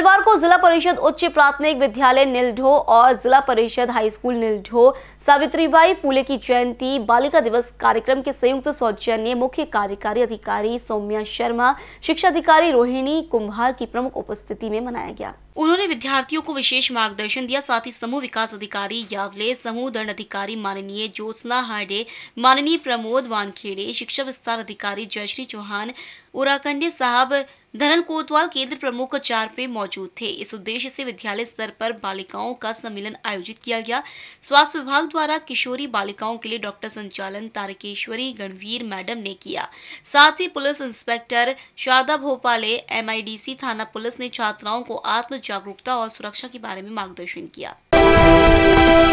मंगलवार को जिला परिषद उच्च प्राथमिक विद्यालय निलढो और जिला परिषद हाई स्कूल नीलढो सावित्रीबाई फूले की जयंती बालिका दिवस कार्यक्रम के संयुक्त सौजन्य मुख्य कार्यकारी अधिकारी सौम्या शर्मा शिक्षा अधिकारी रोहिणी कुम्भार की प्रमुख उपस्थिति में मनाया गया उन्होंने विद्यार्थियों को विशेष मार्गदर्शन दिया साथ ही समूह विकास अधिकारी यावले समूह दंड अधिकारी माननीय ज्योत्ना हार्डे माननीय प्रमोद वानखेड़े शिक्षा विस्तार अधिकारी जयश्री चौहान उराकंडे साहब धनल कोतवाल केंद्र प्रमुख चार पे मौजूद थे इस उद्देश्य से विद्यालय स्तर पर बालिकाओं का सम्मेलन आयोजित किया गया स्वास्थ्य विभाग द्वारा किशोरी बालिकाओं के लिए डॉक्टर संचालन तारकेश्वरी गणवीर मैडम ने किया साथ ही पुलिस इंस्पेक्टर शारदा भोपाले एम थाना पुलिस ने छात्राओं को आत्म जागरूकता और सुरक्षा के बारे में मार्गदर्शन किया